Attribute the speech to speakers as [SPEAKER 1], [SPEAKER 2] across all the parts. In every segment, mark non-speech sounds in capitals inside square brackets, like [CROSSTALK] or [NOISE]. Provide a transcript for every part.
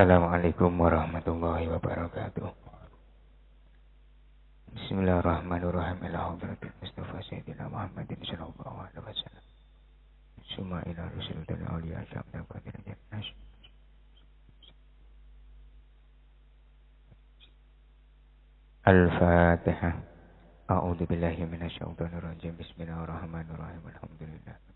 [SPEAKER 1] Assalamualaikum warahmatullahi wabarakatuh. Bismillahirrahmanirrahim. Ila hadratil Mustafa Sayyidina Muhammadin sallallahu alaihi wasallam. Suma ila rusul dan awliya syabda qadir dan nas. Al-Fatihah. A'udzu billahi minasy syaithanir rajim. Bismillahirrahmanirrahim. Alhamdulillah.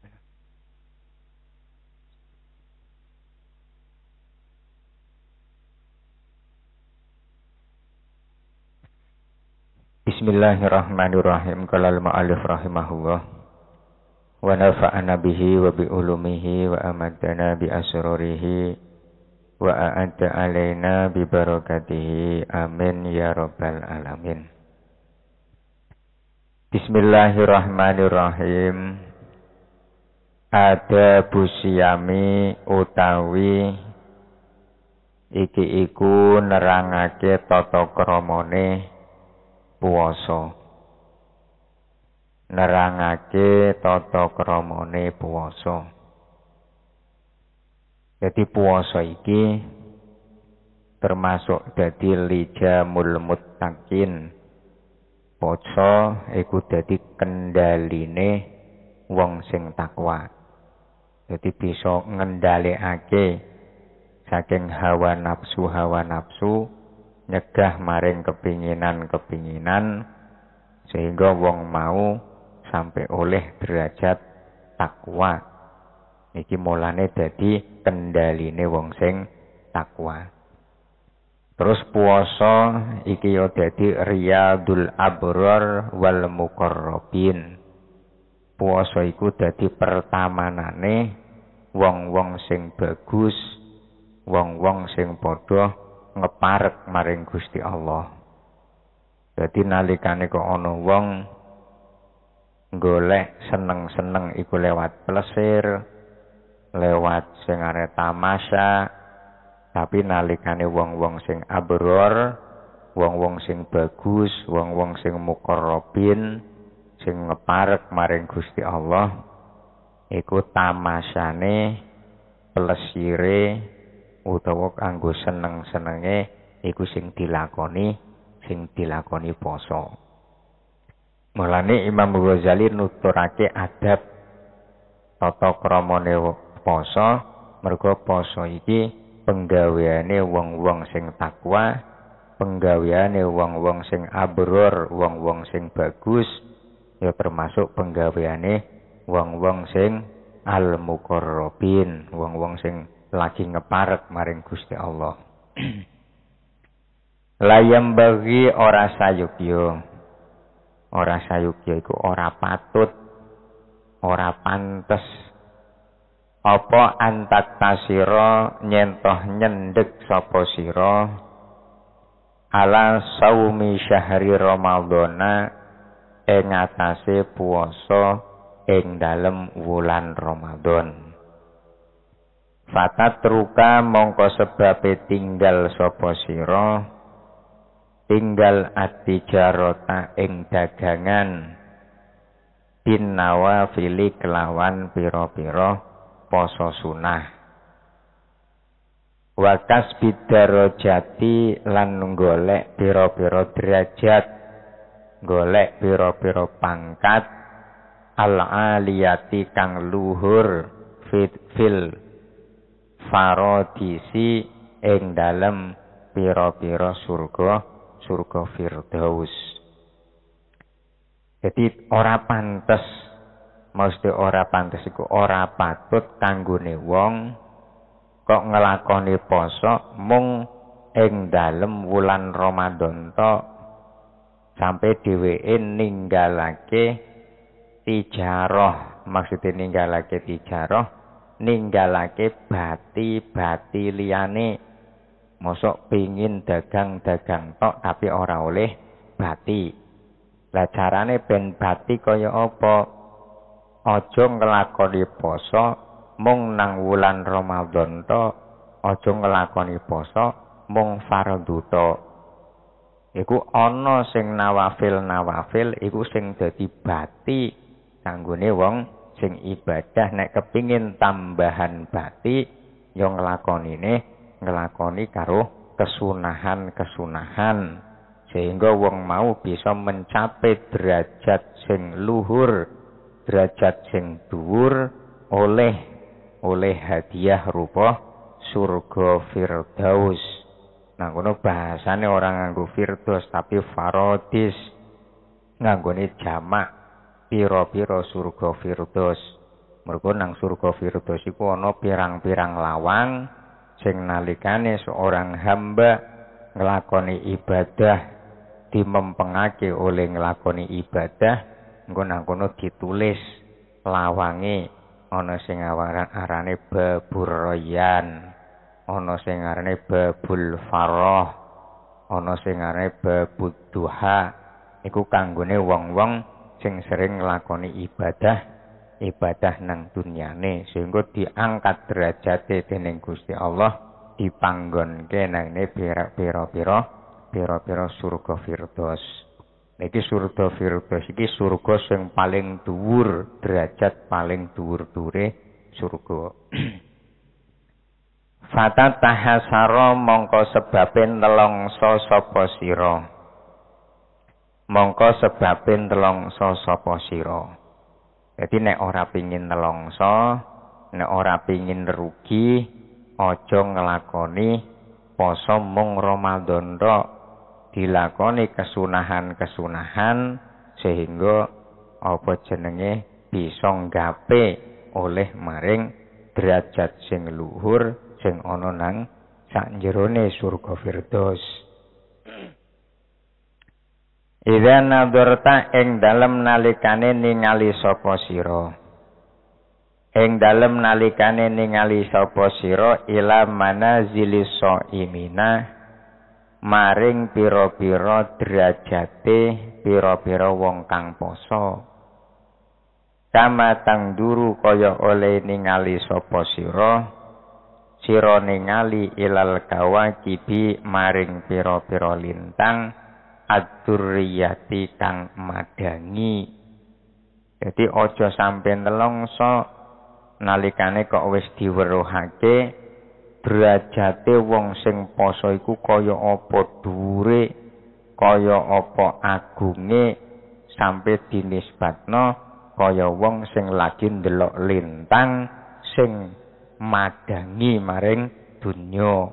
[SPEAKER 1] Bismillahirrahmanirrahim. Kalal ma'alif rahimahullah. Wa nafa'ana bihi wa bi'ulumihi wa amadana bi asrarihi wa a'adda alaina bi barakatihi. Amin ya rabbal alamin. Bismillahirrahmanirrahim. Ada busiami utawi iki iku nerangake tata kramane puasa nerangake tata kramane puasa dadi puasa iki termasuk dadi lijamul muttaqin puasa iku dadi kendaline wong sing takwa dadi bisa ngendhalekake saking hawa nafsu hawa nafsu nyegah maring kepinginan-kepinginan sehingga wong mau sampai oleh derajat takwa. niki mulane dadi kendaline wong sing takwa. Terus puasa iki yo ya dadi riyadul abrar wal muqarrabin. Puasa iku dadi pertamanane wong-wong sing bagus, wong-wong sing padha ngeparek maring Gusti Allah. Dadi nalikane kok ana wong golek seneng-seneng iku lewat plesir, lewat sing arep tamasya, tapi nalikane wong-wong sing abror, wong-wong sing bagus, wong-wong sing mukarrabin, sing ngeparek maring Gusti Allah, iku tamasyane plesire utawa kanggo seneng-senenge iku sing dilakoni sing dilakoni poso. Mulane Imam Ghazali nuturake adab tata kramane poso mergo poso iki penggaweane wong-wong sing takwa, penggaweane wong-wong sing abror, wong-wong sing bagus, ya termasuk penggaweane wong-wong sing al muqarrabin, wong-wong sing lagi ngeparek maring Gusti Allah. [CLEARS THROAT] Layam bagi ora sayukyo. Ora sayukyo iku ora patut, ora pantes. Apa antak tasiro nyentoh nyendek sopo siro. ala saumi syahri romaldona ing atase puasa ing dalem wulan Ramadan. Fakat ruka mongko sebab tinggal sopo siro, tinggal atijarota ing dagangan bin fili kelawan piro piro poso sunah wakas bidaro jati lan golek piro-piro derajat golek piro-piro pangkat ala aliyati kang luhur fit fil faradisi ing dalem pira-pira surga surga firdaus. Jadi ora pantes mesti ora pantes iku ora patut kanggone wong kok ngelakoni poso mung ing dalem wulan Ramadan tok sampai dheweke ninggalake tijaroh maksudnya ninggalake tijaroh ninggalake bati bati liyane mosok pingin dagang dagang tok tapi ora oleh bati lah carane ben bati kaya apa aja nglakoni poso mung nang wulan Ramadan to aja nglakoni poso mung fardhu to iku ana sing nawafil nawafil iku sing dadi bati kanggone wong sing ibadah nek kepingin tambahan batik yo nglakonine ngelakoni karo kesunahan-kesunahan sehingga wong mau bisa mencapai derajat sing luhur, derajat sing dhuwur oleh oleh hadiah rupa surga firdaus. Nah, kono bahasane orang nganggo firdaus tapi farodis nganggone jamak pira-pira surga firdaus. Mergo nang surga firdaus iku ana pirang-pirang lawang sing nalikane seorang hamba nglakoni ibadah dimempengake oleh nglakoni ibadah engko nang kono ditulis lawange ana sing arane babur royan ana sing arane babul farah ana sing arane babud duha iku kanggone wong-wong sing sering nglakoni ibadah ibadah nang dunyane sehingga diangkat derajate dening Gusti Allah dipanggonke nang ne pira-pira pira-pira surga firdaus niki surga firdaus iki surga sing paling dhuwur derajat paling dhuwur-dhuwure surga [CLEARS THROAT] Fata tahasara mongko sebabe nelongso sapa siro mongko sebabin telongso sopo siro. Jadi nek ora pingin telongso nek ora pingin rugi ojo ngelakoni poso mung Ramadan dilakoni kesunahan-kesunahan sehingga apa jenenge bisa nggape oleh maring derajat sing luhur sing ana nang sak jerone surga firdaus Idza nadzarta ing dalem nalikane ningali sapa sira. Ing dalem nalikane ningali sapa sira ila manazilis saimina maring pira-pira derajate pira-pira wong kang poso. Kama tang duru kaya oleh ningali sapa sira sira ningali ilal kawakibi maring pira-pira lintang. adurriyati tang madangi jadi ojo sampe nelongso nalikane kok wis diweruhake derajate wong sing poso iku kaya apa dure kaya apa agunge sampe dinisbatno kaya wong sing lagi ndelok lintang sing madangi maring dunya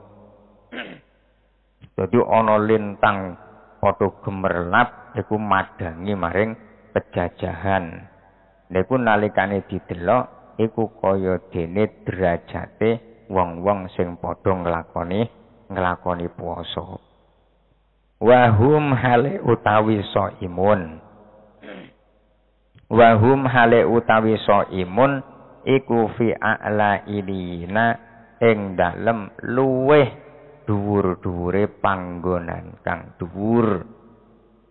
[SPEAKER 1] jadi ana lintang padha gemerlap iku madangi maring pejajahan. Niku nalikane didelok iku kaya dene derajate wong-wong sing padha nglakoni nglakoni puasa. Wahum hale utawi soimun. Wahum hale utawi soimun iku fi a'la ilina ing dalem luweh dhuwur-dhuwure panggonan kang dhuwur.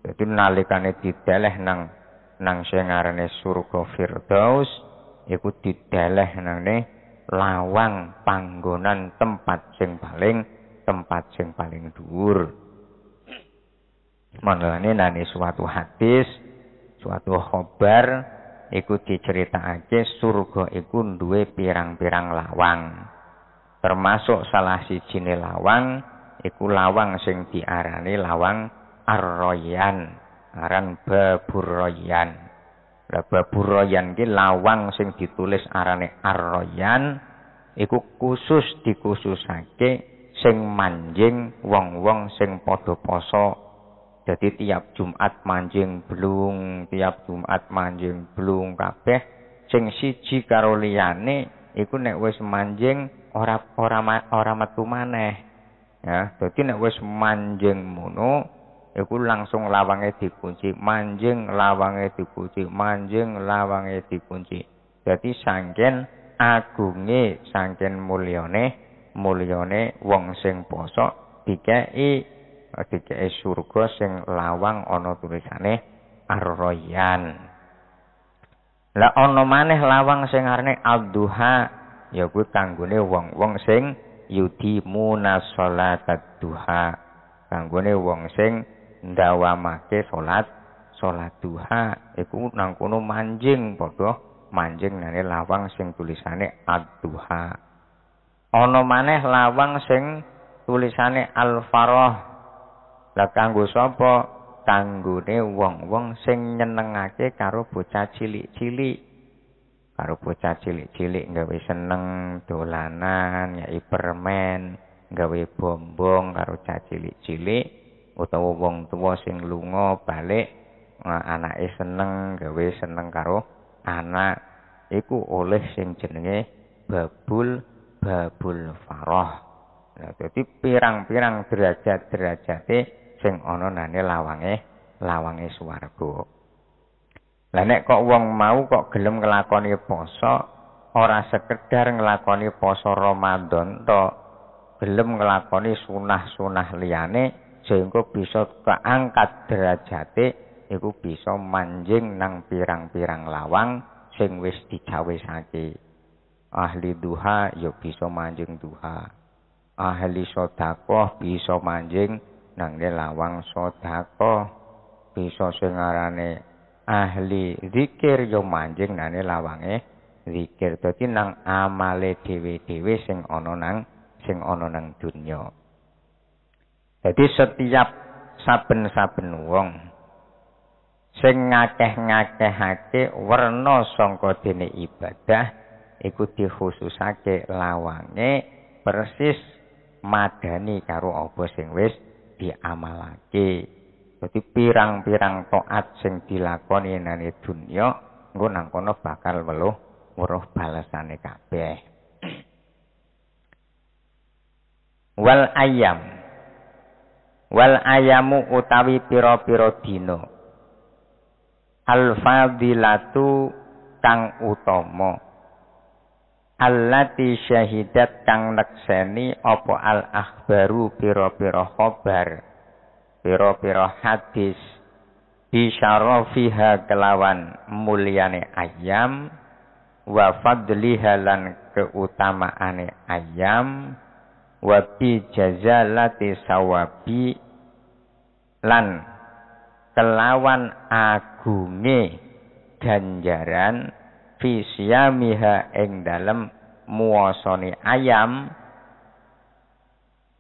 [SPEAKER 1] Dadi nalikane dideleh nang nang sing ngarane surga Firdaus iku dideleh nang ne lawang panggonan tempat sing paling tempat sing paling dhuwur. Mangane nane suatu hadis, suatu khobar iku diceritakake surga iku duwe pirang-pirang lawang termasuk salah siji lawang iku lawang sing diarani lawang arroyan aran baburoyan lah baburoyan ki lawang sing ditulis arane arroyan iku khusus dikhususake sing manjing wong-wong sing padha poso Jadi tiap Jumat manjing belung, tiap Jumat manjing belung kabeh sing siji karo liyane iku nek wis manjing ora ora ora metu maneh. Ya, dadi nek wis manjing ngono iku langsung lawange dikunci, manjing lawange dikunci, manjing lawange dikunci. Dadi sangken agunge, sangken mulyane, mulyane wong sing poso dikeki dikeki surga sing lawang ana tulisane arroyan. Lah ana maneh lawang sing arne Abduha ya kuwi kanggone wong-wong sing yudi munasalatat duha kanggone wong sing ndawamake salat salat duha iku nang kono manjing padha manjing nane lawang sing tulisane ad-duha ana maneh lawang sing tulisane al-farah lah kanggo sapa kanggone wong-wong sing nyenengake karo bocah cilik-cilik Karo bocah cilik-cilik gawe seneng dolanan, nyai permen, gawe bombong karo cah cilik-cilik utawa wong tuwa sing lunga balik eh, anake seneng gawe seneng karo anak iku oleh sing jenenge babul babul farah. Nah, jadi pirang-pirang derajat-derajate sing ana nane lawange lawange swarga. Lah nek kok wong mau kok gelem nglakoni poso ora sekedar nglakoni poso Ramadan to gelem nglakoni sunah-sunah liyane sehingga bisa keangkat derajate iku bisa manjing nang pirang-pirang lawang sing wis dicawisake. Ahli duha yo ya bisa manjing duha. Ahli sedekah bisa manjing nang lawang sedekah. Bisa sing ahli zikir yo manjing nane lawange zikir dadi nang amale dhewe-dhewe sing ana nang sing ana nang dunya dadi setiap saben-saben wong sing ngakeh-ngakehake werna sangka dene ibadah iku dikhususake lawange persis madani karo apa sing wis diamalake Jadi pirang-pirang toat sing dilakoni nane dunya engko nang kono bakal weruh weruh balesane kabeh. Wal ayam wal ayamu utawi pira-pira dina al fadilatu kang utama allati syahidat kang nekseni apa al akhbaru pira-pira khabar piro-piro hadis bisyarafiha kelawan muliani ayam wa fadliha lan keutamaane ayam wa bi jazalati sawabi lan kelawan agume ganjaran fisyamiha ing dalem muasoni ayam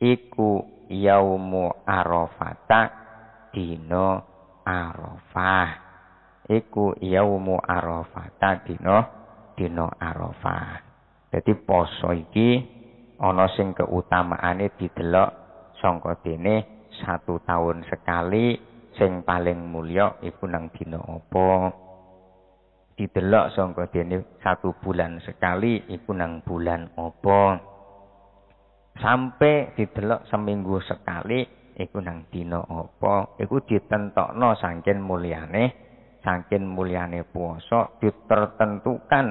[SPEAKER 1] iku yaumu arafata dino arafah iku yaumu arafata dino dino arafah Jadi poso iki ana sing keutamaane didelok sangka dene satu tahun sekali sing paling mulio, iku nang dina apa didelok sangka dene satu bulan sekali iku nang bulan apa sampai didelok seminggu sekali iku nang dina apa iku ditentokno saking mulyane saking mulyane puasa ditertentukan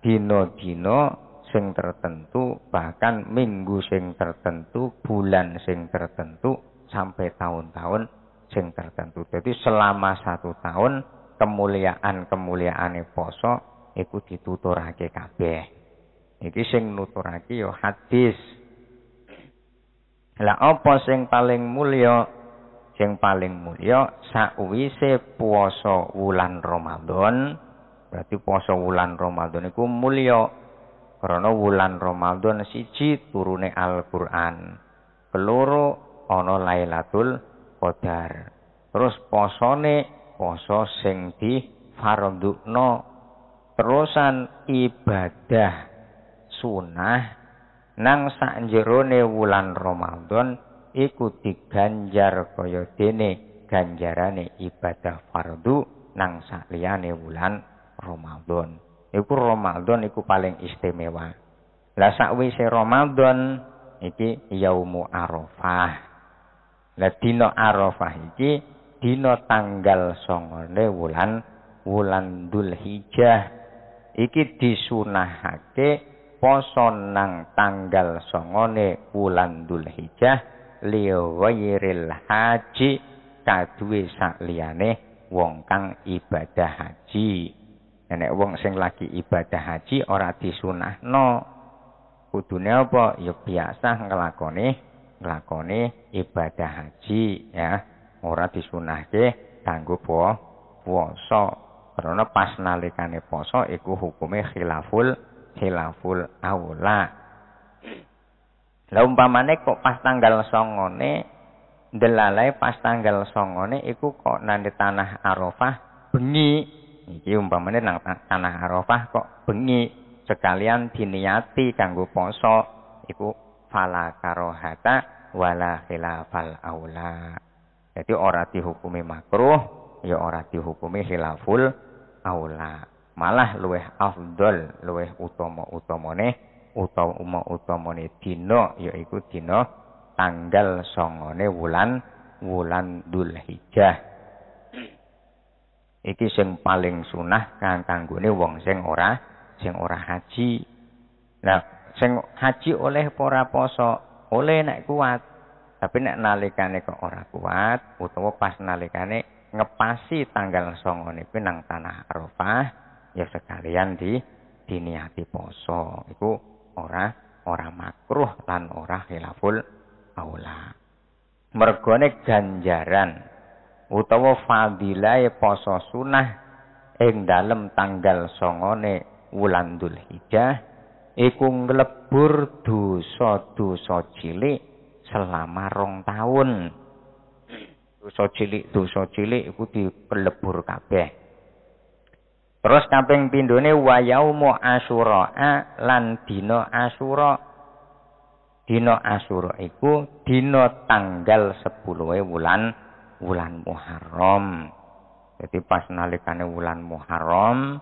[SPEAKER 1] dina-dina sing tertentu bahkan minggu sing tertentu bulan sing tertentu sampai tahun-tahun sing tertentu jadi selama satu tahun kemuliaan kemuliaane poso iku dituturake kabeh iki sing nuturake ya hadis lah apa sing paling mulio, Sing paling mulya sakwise puasa wulan Ramadan. Berarti puasa wulan Ramadan iku mulio, karena wulan Ramadan siji turune Al-Qur'an. Keloro ana Lailatul Qadar. Terus posone poso sing di fardhukno terusan ibadah sunah nang sak jerone wulan Ramadan iku diganjar kaya dene ganjarane ibadah fardu nang sak liyane wulan Ramadan. Iku Ramadan iku paling istimewa. Lah sakwise Ramadan iki yaumu Arafah. Lah dina Arafah iki dina tanggal songone wulan wulan Dzulhijjah iki disunahake poso nang tanggal songone wulan Dzulhijjah li haji kaduwe sakliyane wong kang ibadah haji. Nek wong sing lagi ibadah haji ora disunahno. Kudune apa? Ya biasa ngelakoni nglakoni ibadah haji ya. Ora disunahke kanggo puasa. Karena pas nalikane poso iku hukume khilaful Hilaful aula. Lah umpamane kok pas tanggal songone delalai pas tanggal songone iku kok nanti tanah Arafah bengi. Iki umpamane nang tanah Arafah kok bengi sekalian diniati kanggo poso iku fala karohata wala khilafal aula. Jadi orati dihukumi makruh, ya orati dihukumi hilaful aula malah luweh afdol luweh utama utamane utama utamane dina yaiku dina tanggal songone wulan wulan Dzulhijjah iki sing paling sunah kang kanggone wong sing ora sing ora haji nah sing haji oleh ora poso oleh nek kuat tapi nek nalikane kok ora kuat utawa pas nalikane ngepasi tanggal songone kuwi nang tanah Arafah ya sekalian di diniati poso itu ora ora makruh lan ora khilaful aula mergone ganjaran utawa fadilai poso sunah ing tanggal songone wulan Dzulhijjah iku nglebur dosa-dosa cilik selama rong tahun dosa cilik dosa cilik iku dilebur kabeh Terus kaping pindhone wa yaumu asyura'a lan dina asyura. Dina asyura iku dina tanggal 10e wulan wulan Muharram. Jadi pas nalikane wulan Muharram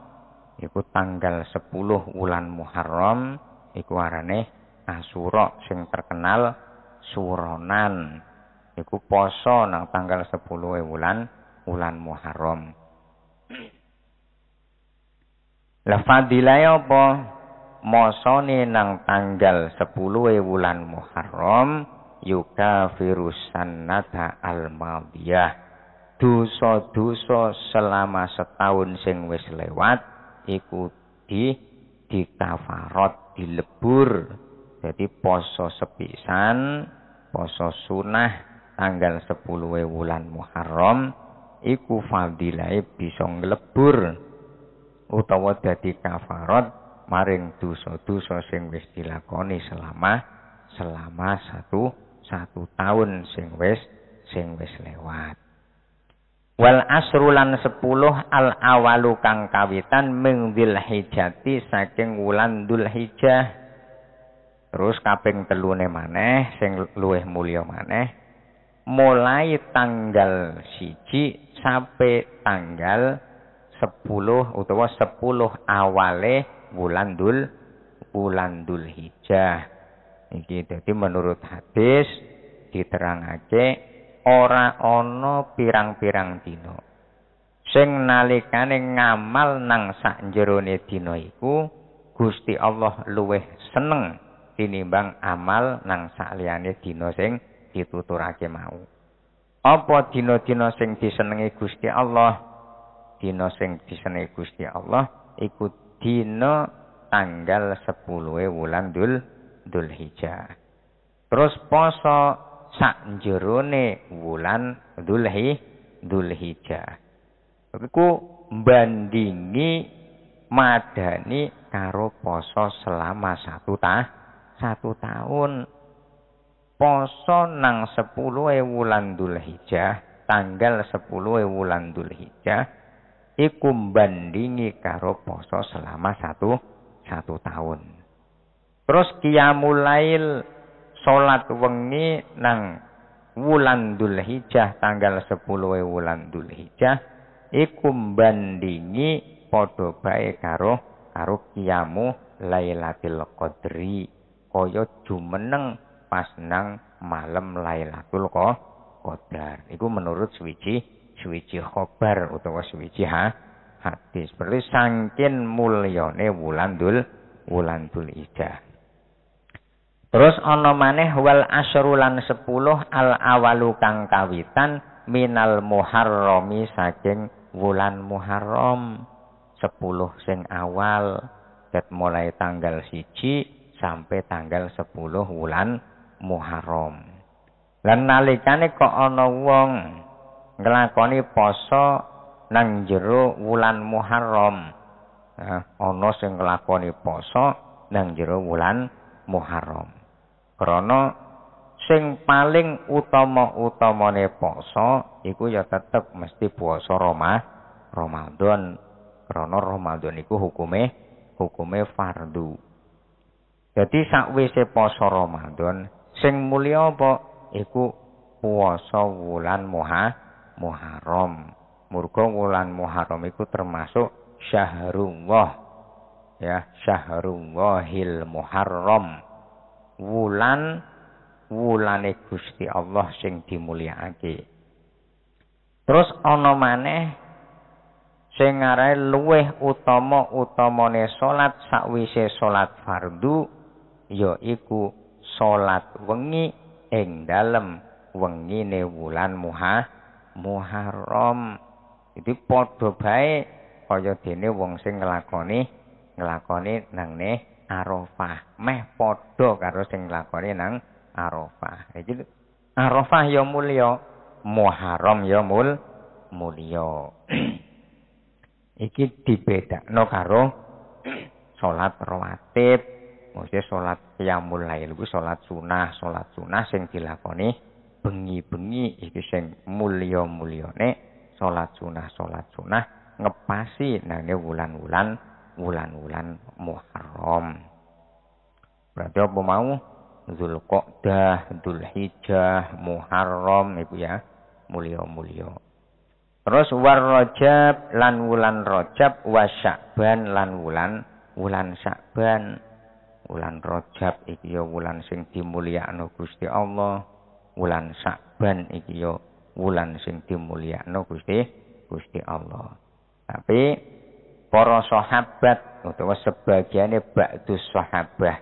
[SPEAKER 1] iku tanggal 10 wulan Muharram iku arane Asyura sing terkenal suronan. Iku poso nang tanggal 10e wulan wulan Muharram. Lah fadilahe ya apa? Mosone nang tanggal 10 wulan Muharram virusan nata al-madiyah. Dosa-dosa selama setahun sing wis lewat ikuti di kafarot dilebur. Jadi poso sepisan, poso sunah tanggal 10 wulan Muharram iku fadilai bisa nglebur utawa dadi kafarat maring dosa-dosa sing wis dilakoni selama selama satu satu tahun sing wis sing wis lewat. Wal asrulan sepuluh al awalu kang kawitan mengdil hijati saking wulan dul hijah. Terus kaping telune maneh sing luwih mulio maneh mulai tanggal siji sampai tanggal sepuluh utawa sepuluh awale bulan dul bulan dul hijjah iki dadi menurut hadis diterangake ora ana pirang-pirang dina sing nalikane ngamal nang sak jerone dina iku Gusti Allah luwih seneng tinimbang amal nang sak liyane dina sing dituturake mau apa dina-dina sing disenengi Gusti Allah dina sing disene Gusti Allah iku dina tanggal 10 wulan Dul Dzulhijjah. Terus poso sak jerone wulan Dzulhi Dzulhijjah. Iku bandingi madani karo poso selama satu tah satu tahun poso nang 10 wulan Dzulhijjah tanggal 10 wulan Dzulhijjah iku bandingi karo poso selama satu satu tahun. Terus kiamu lail salat wengi nang wulan Dzulhijjah tanggal 10 wulan Dzulhijjah iku bandingi padha bae karo karo qiyamu Lailatul Qadri kaya jumeneng pas nang malam Lailatul Qadar. Iku menurut suwiji Suwiji khobar utawa suwiji ha, hadis. Berarti sangkin mulyane wulan dul wulan dul ida. Terus ana maneh wal asrulan 10 al awalu kang kawitan minal muharrami saking wulan Muharram. 10 sing awal ket mulai tanggal siji sampai tanggal 10 wulan Muharram. Lan nalikane kok ana wong nglakoni poso nang jero wulan Muharram. Nah, ono sing nglakoni poso nang jero wulan Muharram. Krana sing paling utama-utamane poso iku ya tetep mesti puasa Roma, Ramadan. Krana Ramadan iku hukume hukume fardu. sak sakwise poso Ramadan sing mulia apa iku puasa wulan Muharram. Muharram. Murga wulan Muharram iku termasuk syahrullah. Ya, syahrullahil Muharram. Wulan wulane Gusti Allah sing dimulyakake. Terus ana maneh sing utomo luweh utama utamane salat sakwise salat fardu yaiku salat wengi ing dalem wengine wulan muha Muharram. Iki padha bae kaya dene wong sing nglakoni nglakoni nang ne Arafah. Meh padha karo sing nglakoni nang Arafah. Iki Arafah ya mulya, Muharram ya mul mulya. Iki dibedakno karo salat rawatib, mesti salat yamul lail kuwi salat sunah, salat sunah sing dilakoni bengi-bengi iki sing mulya-mulyane salat sunah salat sunah ngepasi nange wulan-wulan wulan-wulan Muharram. Berarti apa mau Zulqa'dah, Zulhijjah, Muharram ibu ya mulya-mulya. Terus war Rajab lan wulan rojab, wa Sya'ban lan wulan wulan Sya'ban. Wulan rojab, iki ya wulan sing dimulyakno Gusti Allah wulan Sakban iki yo ya, wulan sing dimulyakno Gusti Gusti Allah. Tapi para sahabat utawa sebagiannya ba'du Sahabat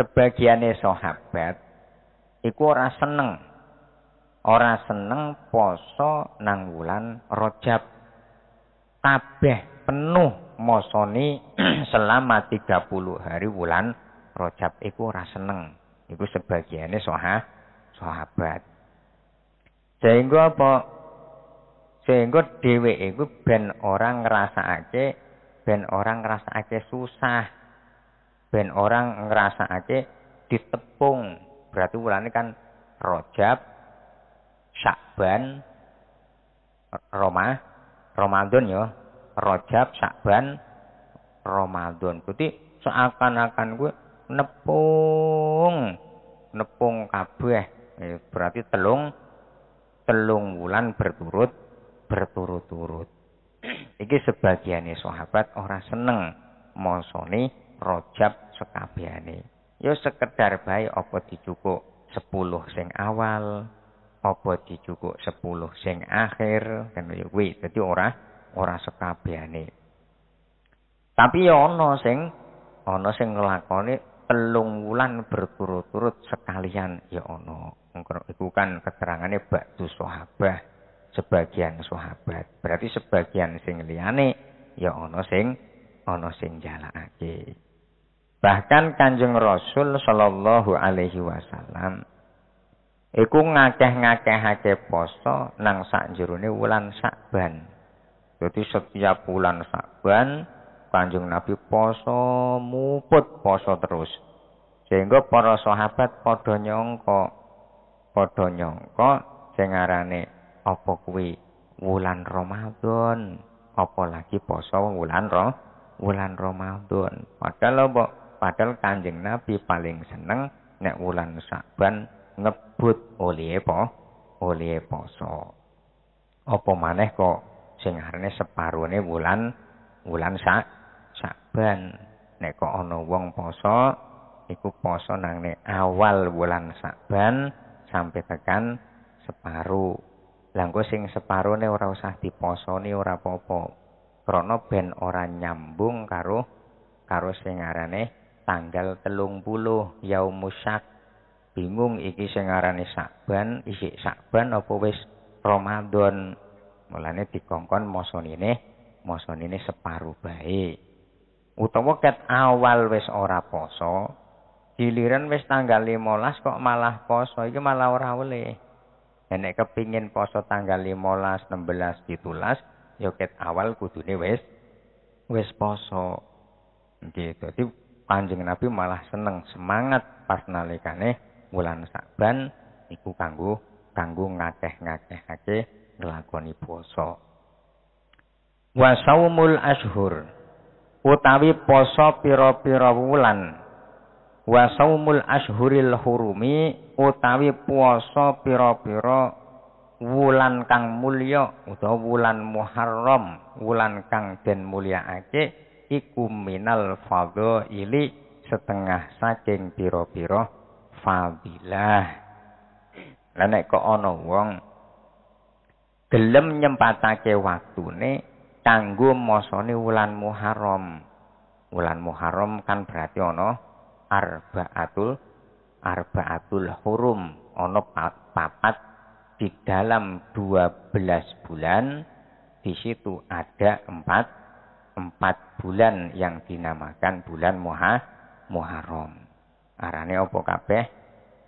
[SPEAKER 1] sebagiannya sahabat iku ora seneng ora seneng poso nang wulan rojab Kabeh penuh mosoni [CLEARS THROAT] selama 30 hari wulan rojab iku ora seneng. Iku sebagiannya sahabat sahabat. Sehingga apa? Sehingga dheweke iku ben orang ngrasakake ben orang ngrasakake susah. Ben orang ngrasakake ditepung. Berarti wulane kan Rojab, Syakban, Roma, Ramadan ya. Rojab, Syakban, Ramadan. Kuwi seakan-akan gue nepung nepung kabeh Eh, berarti telung telung wulan berturut berturut-turut iki sebagiannya sahabat Orang seneng mosoni rojab sekabiane yo sekedar baik opo dicukuk sepuluh sing awal opo dicukuk sepuluh sing akhir kan yo kuwi dadi orang ora sekabiane tapi yo ono sing ono sing nglakoni telung wulan berturut-turut sekalian ya ono itu kan keterangannya batu sahabat, sebagian sahabat. Berarti sebagian sing liyane ya ono sing ono sing jalakake. Bahkan Kanjeng Rasul sallallahu alaihi wasallam iku ngakeh-ngakehake poso nang sak jerone wulan Sakban. Jadi setiap bulan Sakban Kanjeng Nabi poso muput poso terus. Sehingga para sahabat padha nyongkok padha nyangka sing ngarane apa kuwi wulan Ramadan apa lagi poso wulan roh wulan Ramadan padahal apa Kanjeng Nabi paling seneng nek wulan Saban ngebut oleh apa oleh poso opo maneh kok sing arane separone wulan wulan sak Saban nek kok ana wong poso iku poso nang nek awal wulan Saban sampai tekan separuh. Langgo sing separuh ne ora usah diposoni ora popo. Krono ben ora nyambung karo karo sing arane tanggal telung puluh yaumusak. Bingung iki sing arane Sakban, isik Sakban apa wis Ramadan. Mulane dikongkon moson ini separuh baik Utawa ket awal wis ora poso, Giliran wis tanggal 15 kok malah poso, itu malah ora boleh nenek ya kepingin poso tanggal 15, 16, 17, ya awal kudune wis wis poso. Gitu. Jadi Panjang Nabi malah seneng semangat pas nalikane bulan sakban, iku kanggu kanggo ngakeh-ngakehake dilakoni poso. Wa saumul ashur utawi poso piro piro wulan wa saumul ashuril hurumi utawi puasa pira-pira wulan kang mulya utawa wulan Muharram wulan kang den mulyaake iku minal fadhaili setengah saking pira-pira fadilah lan nek kok ana wong gelem nyempatake waktune kanggo masane wulan Muharram wulan Muharram kan berarti ana arbaatul arbaatul hurum ono papat di dalam 12 bulan di situ ada empat empat bulan yang dinamakan bulan muha, Muharram. Arane opo kabeh?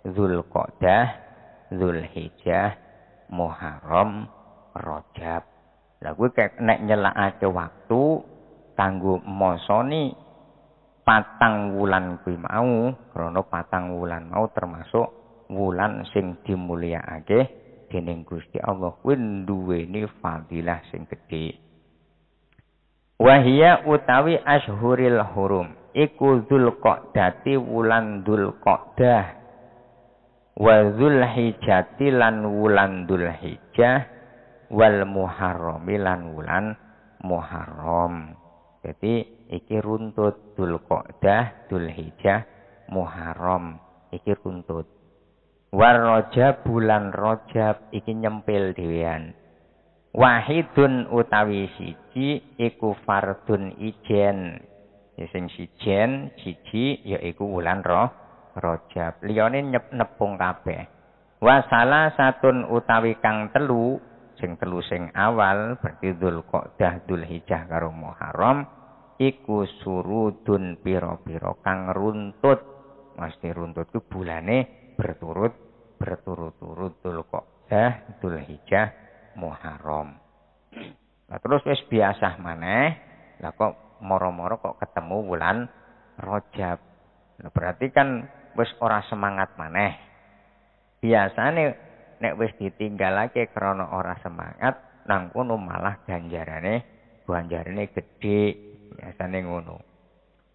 [SPEAKER 1] Zulqodah, Zulhijjah, Muharram, Rojab. Lah kayak nek aja waktu tangguh mosoni patang wulan kuwi mau krana patang wulan mau termasuk wulan sing dimulyakake dening Gusti Allah kuwi duweni fadilah sing gedhe Wahia utawi ashuril hurum iku dzulqa'dati wulan dzulqa'dah wa dzulhijjati lan wulan dzulhijjah wal muharrami lan wulan muharram jadi iki runtut Dul Qodah, Dul hijah Muharram. Iki runtut. War Rajab bulan rojab iki nyempil dhewean. Wahidun utawi siji iku fardun ijen. Ya sing sijen siji ya iku wulan roh Rajab. Liyane nyep nepung kabeh. Wa satun utawi kang telu sing telu sing awal berarti dul hijah karo Muharram iku surudun pira-pira kang runtut mesti runtut itu bulane berturut berturut-turut kok dul hijah Muharram. nah terus wis biasa maneh, lah kok moro-moro kok ketemu bulan rojab. nah, berarti kan wis ora semangat mana? maneh. Biasane nek wis ditinggalake krana ora semangat, nang kono malah ganjarane ganjarane gede. biasane ngono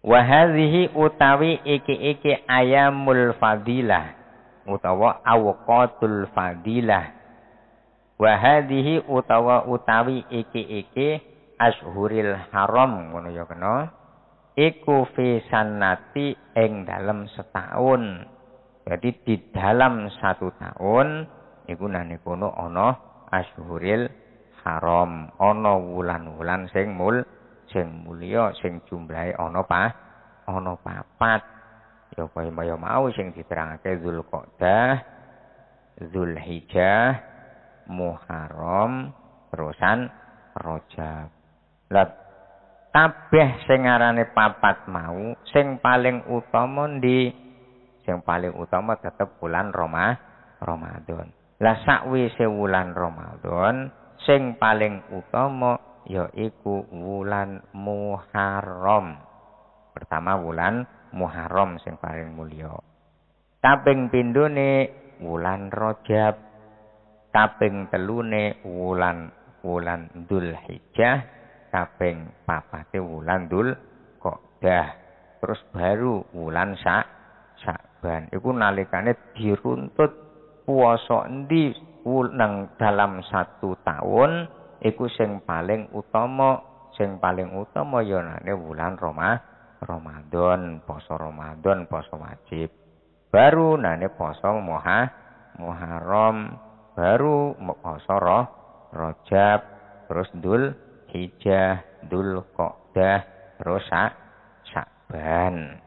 [SPEAKER 1] wa hadhihi utawi iki-iki ayamul fadilah utawa awqatul fadilah wa hadhihi utawa utawi iki-iki ashuril haram ngono ya kena iku fi sanati ing dalam setahun jadi di dalam satu tahun iku nane kono ana ashuril haram ana wulan-wulan sing mul sing mulia sing jumlahe ana pa ana papat ya kaya maya mau sing diterangake Zulqodah Zulhijah Muharram terusan Rajab lah kabeh sing arane papat mau sing paling utama ndi sing paling utama tetep bulan Ramadan lah sakwise wulan Ramadan sing paling utama yaiku wulan Muharram. Pertama wulan Muharram sing paling mulya. Kaping pindhone wulan Rajab. Kaping telune wulan wulan Dzulhijjah, kaping papate wulan dah Terus baru wulan Sa Sa'ban. Iku nalikane diruntut puasa endi nang dalam satu tahun iku sing paling utama sing paling utama ya nane wulan Roma Ramadan poso Ramadan poso wajib baru nane poso moha Muharram baru poso roh Rajab terus Dul Hijjah Dul Qodah terus Sakban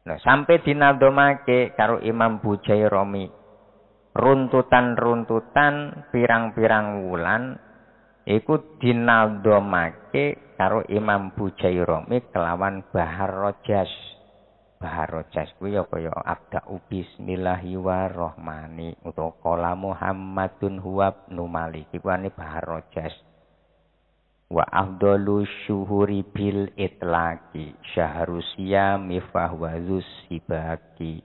[SPEAKER 1] Nah, sampai dinadomake karo Imam Romi, runtutan-runtutan pirang-pirang wulan iku dinadomake karo Imam Bujairomi kelawan Bahar Rojas. Bahar Rojas kuwi ya kaya abda ubis utawa kala Muhammadun huwab numali iku ane Bahar Rojas. Wa afdalu syuhuri bil itlaki syahrusiyami fahwazus sibaki.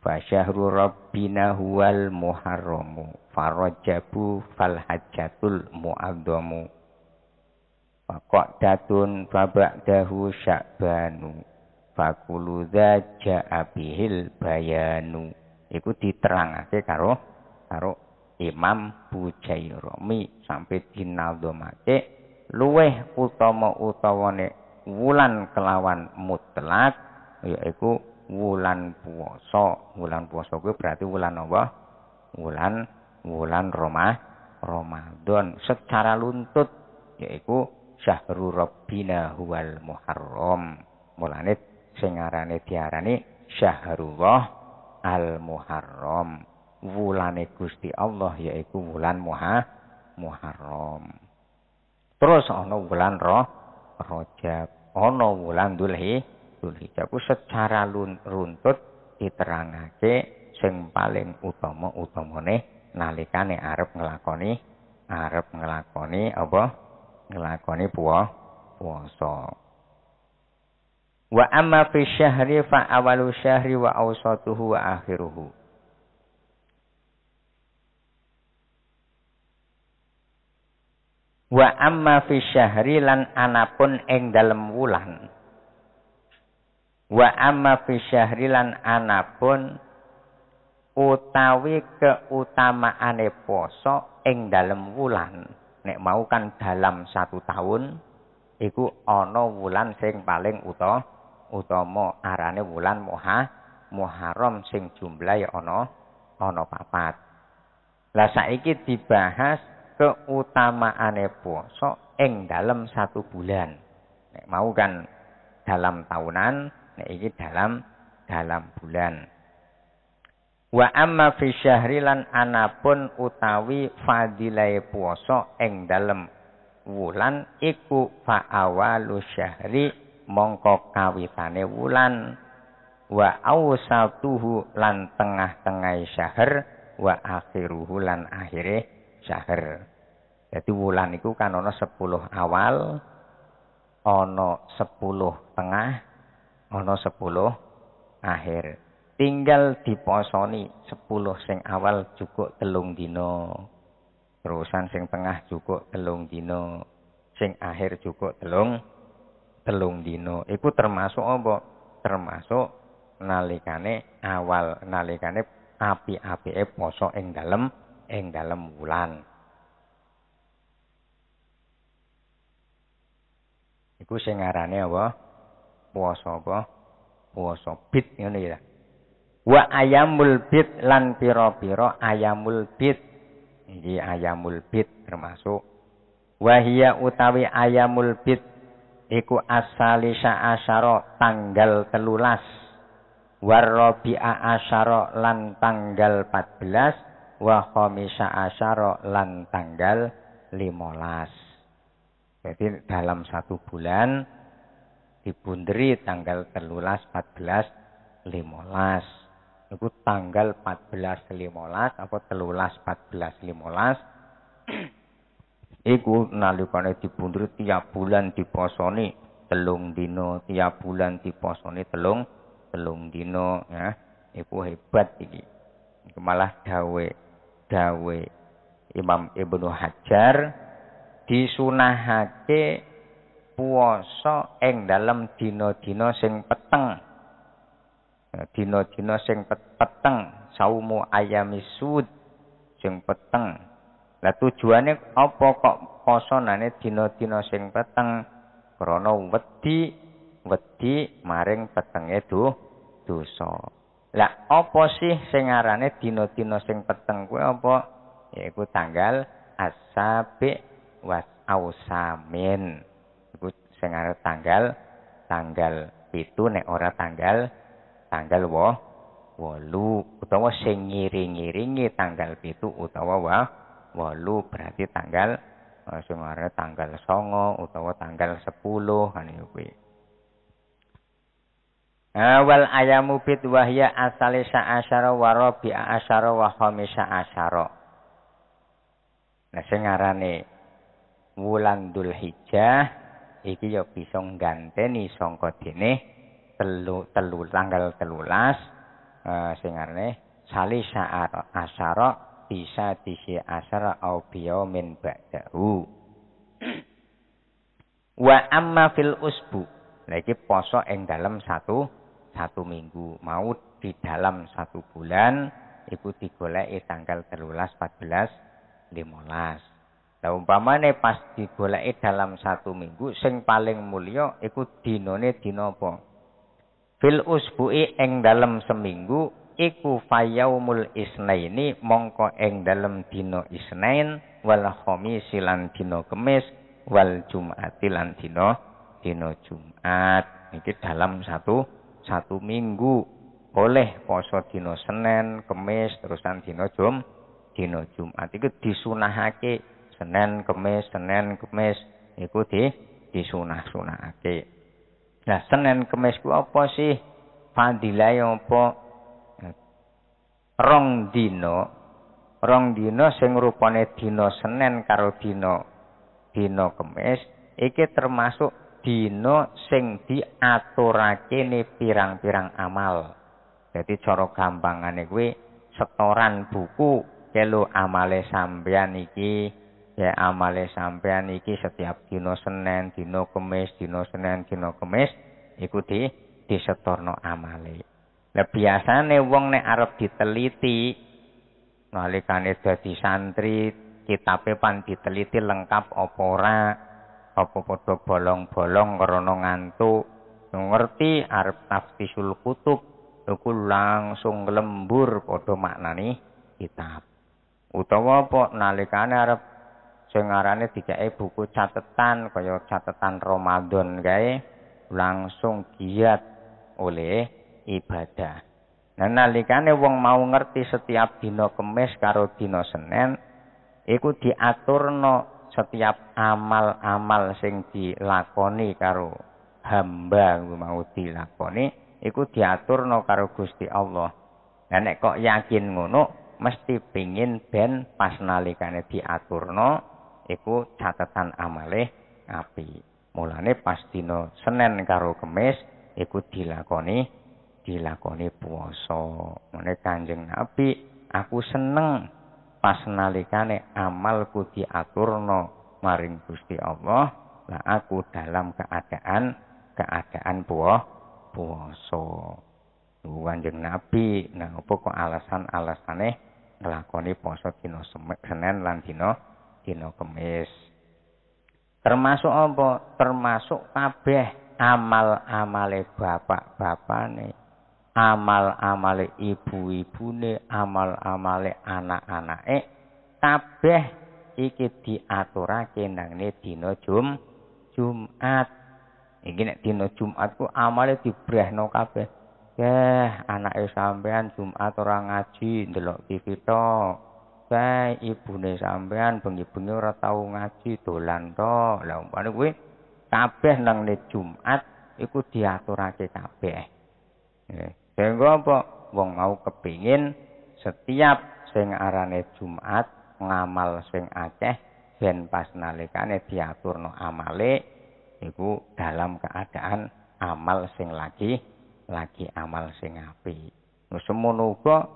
[SPEAKER 1] Fasyahru Rabbina huwal muharramu farajabu falhajatul mu'adhamu Fakok datun fabakdahu sya'banu Fakuluza ja'abihil bayanu Iku diterangake karo karo Imam Bujairami sampai dinaldomake luweh utama utawane wulan kelawan mutlak yaiku wulan puasa. Wulan puasa kuwi berarti wulan apa? Wulan wulan Roma Ramadan secara luntut yaitu syahrul rabbina huwal muharram. Mulane sengarane Tiarani, diarani syahrullah al muharram. Wulane Gusti Allah yaitu wulan muha, Muharram. Terus Ono wulan roh Rojab, Ono wulan Dulhi. Dzul Hijjah secara runtut diterangake sing paling utama utamane nalikane arep nglakoni arep nglakoni apa nglakoni puah, puasa wa amma fi syahri fa awalu syahri wa awsatuhu wa akhiruhu wa amma fi syahri lan anapun ing dalem wulan Wa amma fi syahrilan anapun utawi keutamaane poso ing dalam wulan. Nek mau kan dalam satu tahun iku ana wulan sing paling uta utama arane wulan Moha Muharram sing jumlahe ana ana papat. Lah saiki dibahas keutamaane poso ing dalam satu bulan. Nek mau kan dalam tahunan ini dalam dalam bulan. Wa amma fi syahrilan anapun utawi fadilai puasa eng dalam wulan iku fa awalu syahri mongko kawitane wulan wa awsatuhu lan tengah-tengah syahr wa akhiruhu lan akhire syahr. Jadi wulan iku kan ana 10 awal, ono 10 tengah, ana 10 akhir. Tinggal diposoni 10 sing awal cukup telung dina. Terusan sing tengah cukup telung dina, sing akhir cukup telung telung dina. Iku termasuk apa? Termasuk nalikane awal, nalikane api-apike poso ing dalem ing dalem wulan. Iku sing ngarane apa? puasa apa? Puasa bid ngene ya. Wa ayamul bid lan pira-pira ayamul bid. Iki ayamul bid termasuk wahia utawi ayamul bid iku asalisa asyara tanggal telulas warrabi'a asyara lan tanggal 14 wa khamisa asyara lan tanggal 15 jadi dalam satu bulan dipunderi tanggal telulas 14 limolas itu tanggal 14 limolas apa telulas 14 limolas iku nalikane dipunderi tiap bulan diposoni telung dino tiap bulan diposoni telung telung dino ya iku hebat iki malah dawe dawe Imam Ibnu Hajar disunahake puasa ing dalam dina-dina sing peteng. Ya, dina-dina sing peteng, saumu ayami sud sing peteng. Lah tujuane apa kok posonane dina-dina sing peteng? Krana wedi wedi maring petenge do dosa. Lah apa sih sing arane dina-dina sing peteng kuwi apa? Yaiku tanggal asabi was ausamin sebut sing arep tanggal tanggal pitu nek ora tanggal tanggal wo wolu utawa sing ngiring-ngiringi tanggal pitu utawa wa wolu berarti tanggal uh, sing tanggal songo utawa tanggal sepuluh anu kuwi Awal eh, ayamu bid wahya asalisa asyara wa rabi'a asyara wa khamisa asyara. Nah sing ngarane wulan Dzulhijjah iki ya bisa ngganteni sangka dene telu telu tanggal telulas uh, sing arane salisa asara bisa disi asara au min ba'dahu [CLEARS THROAT] wa amma fil usbu nah iki poso ing dalam satu satu minggu mau di dalam satu bulan iku digoleki tanggal telulas 14 15 lah umpamane pas digoleki dalam satu minggu sing paling mulya iku dinane dina apa? Fil usbu'i ing dalam seminggu iku fayaumul isnaini mongko ing dalam dino isnain wal khamisi lan kemes. kemis wal jum'ati lan dina dina Jumat. Iki dalam satu satu minggu oleh poso dina senen Kemis, terusan dino Jum, dino Jumat iku disunahake Senin Kemis, Senin Kemis iku di disunah-sunahake. Nah, Senin Kemis ku apa sih? Fadilahe apa? Rong dino, rong dino, sing rupane senen Senin karo dino kemes, Kemis iki termasuk dino sing diaturake ne pirang-pirang amal. Jadi cara gampangane kuwi setoran buku kelo amale sampeyan iki ya amale sampean iki setiap dino Senin, dino Kamis, dino Senin, dino Kamis ikuti di setorno amale. Lah biasane wong nek arep diteliti nalikane dadi santri kitabe pan diteliti lengkap apa ora apa padha bolong-bolong krana ngantuk ngerti arep tafsisul kutub iku langsung lembur padha maknani kitab utawa apa nalikane arep Sengarane ngarane dikeke buku catetan kaya catetan Ramadan kae langsung giat oleh ibadah. Nah nalikane wong mau ngerti setiap dina kemis karo dina Senin iku diaturno setiap amal-amal sing dilakoni karo hamba mau dilakoni iku diaturno karo Gusti Allah. Nah nek kok yakin ngono mesti pingin ben pas nalikane diaturno iku catatan amale api Mulane pas senen Senin karo Kamis iku dilakoni dilakoni puasa. Mene Kanjeng Nabi, aku seneng pas nalikane amalku diaturno maring Gusti Allah, lah aku dalam keadaan keadaan buah puasa. Kanjeng Nabi, nah apa kok alasan-alasane nglakoni puasa dina Senin lan dina dino kemis. Termasuk apa? Termasuk kabeh amal-amale bapak-bapane, amal-amale ibu-ibune, ibu amal-amale anak-anake kabeh iki diaturake ne dino Jum Jumat. Iki nek dino Jumat ku amale dibrehno kabeh. Eh, anake sampean Jumat orang ngaji, ndelok TV tok ibu ibune sampean bengi-bengi ora tau ngaji dolan tok. Lah umpane kuwi kabeh nang Jumat iku diaturake kabeh. Eh, sehingga apa? Wong mau kepingin setiap sing arane Jumat ngamal sing akeh ben pas nalikane diaturno amale iku dalam keadaan amal sing lagi lagi amal sing api. Semono uga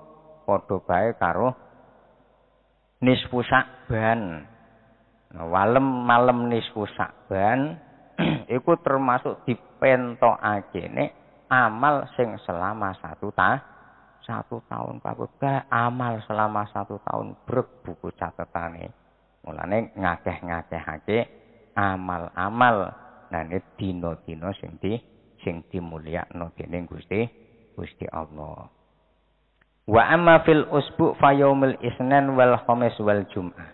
[SPEAKER 1] padha bae karo nisfu Sa'ban. Nah, walem malam nisfu Sa'ban [CLEARS THROAT] iku termasuk dipentokake nek amal sing selama satu tahun satu tahun Buka amal selama satu tahun brek buku catetane mulane ngakeh-ngakehake amal-amal nane dino dino sing di sing dimulyakno dening Gusti Gusti Allah Wa amma fil usbu fa yaumil isnan wal khamis wal jum'ah.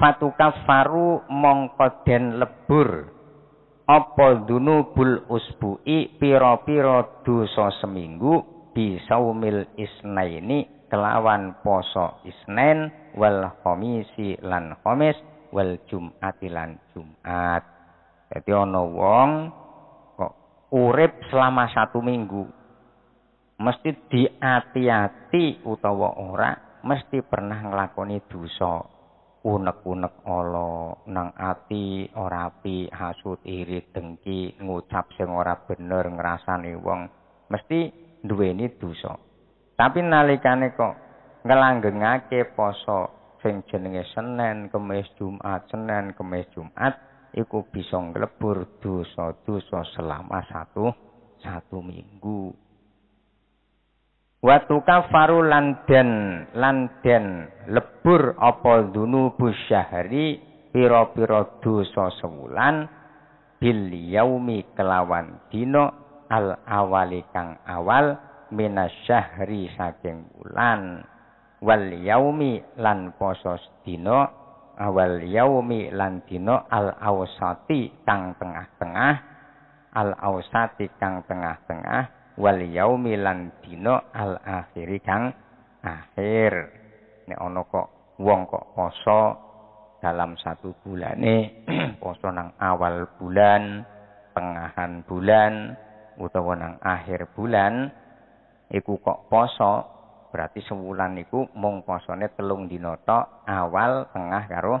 [SPEAKER 1] Fatukaffaru mongko den lebur apa dunubul usbu'i pira-pira dosa seminggu bisaumil isnaini kelawan poso isnen wal khamisi lan khamis wal jum'ati lan jum'at. Jadi ana wong kok urip selama satu minggu mesti diati-ati utawa ora mesti pernah nglakoni dosa unek-unek ala nang ati ora api hasud iri dengki ngucap sing ora bener ngrasani wong mesti duweni dosa tapi nalikane kok ngelanggengake poso sing jenenge Senin Kamis Jumat Senin Kamis Jumat iku bisa nglebur dosa-dosa selama satu satu minggu Watu kafaru landen landen lebur apa dunubu syahri piro-piro dosa sebulan, bil yaumi kelawan dino al awali kang awal syahri saking bulan, wal yaumi lan poso dino, awal yaumi lan dino al awsati kang tengah-tengah al awsati kang tengah-tengah wal yaumi lan al akhiri kang akhir nek ana kok wong kok poso dalam satu bulan nih [CLEARS THROAT] poso nang awal bulan tengahan bulan utawa nang akhir bulan iku kok poso berarti sewulan iku mung posone telung dina tok awal tengah karo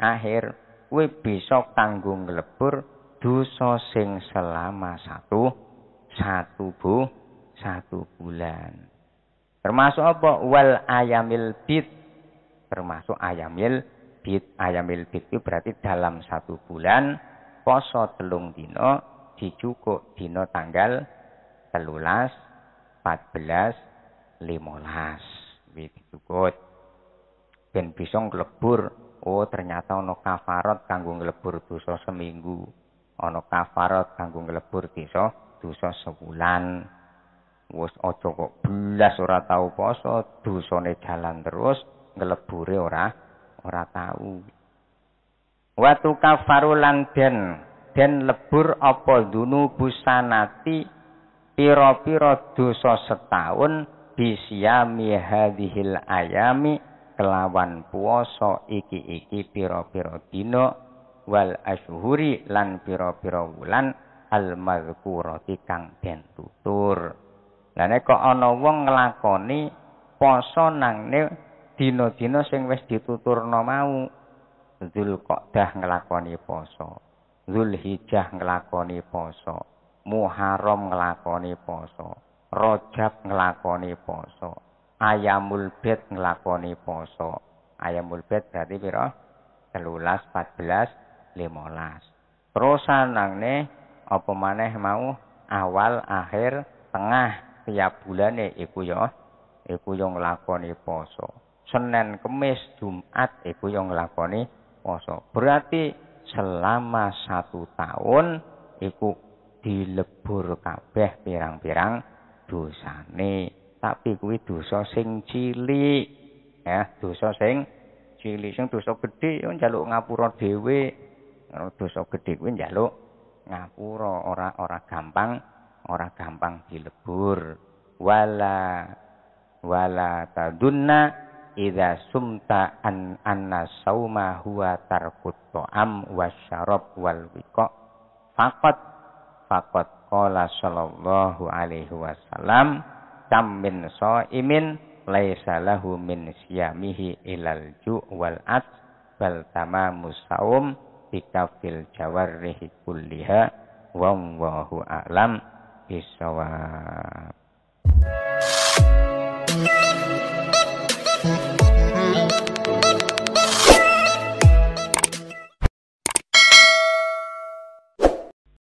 [SPEAKER 1] akhir kuwi bisa kanggo nglebur dosa sing selama satu satu bu satu bulan termasuk apa wal ayamil bid termasuk ayamil bid ayamil bid itu berarti dalam satu bulan poso telung dino dicukuk dino tanggal telulas empat belas limolas dicukut ben bisa ngelebur oh ternyata ono kafarot kanggo ngelebur dosa seminggu ono kafarot kanggo ngelebur dosa dosa sebulan, Wis aja kok belas ora tau poso, dosane jalan terus, ngelebure ora ora tau. Watu kafaru lan den den lebur apa dunu busanati, pira-pira dosa setahun bisyami hadhil ayami kelawan puasa iki-iki pira-pira dina wal asuhuri lan pira-pira wulan al mazkurati kang den tutur lha nek ana wong nglakoni poso nang dina-dina sing wis dituturna mau dzul qodah nglakoni poso zulhijjah nglakoni poso muharram nglakoni poso rajab nglakoni poso ayamul bait nglakoni poso ayamul bait berarti piro 13 14 15 terus nangne apa maneh mau awal akhir tengah tiap bulan ya iku yo ya iku yo nglakoni poso Senin Kemis Jumat iku yo ya nglakoni poso berarti selama satu tahun iku dilebur kabeh pirang-pirang dosane tapi kuwi dosa sing cilik ya dosa sing cilik sing dosa gedhe yo njaluk ngapura dhewe dosa gedhe kuwi njaluk ngapura ora ora gampang ora gampang dilebur wala wala tadunna idza sumta an anna sauma huwa tarkut ta'am wasyarab wal wiqa faqat faqat qala sallallahu alaihi wasallam kam min shaimin laisa lahu min siyamihi ilal ju' wal at bal tamamus saum bika fil jawarrihi kulliha wallahu a'lam bisawab.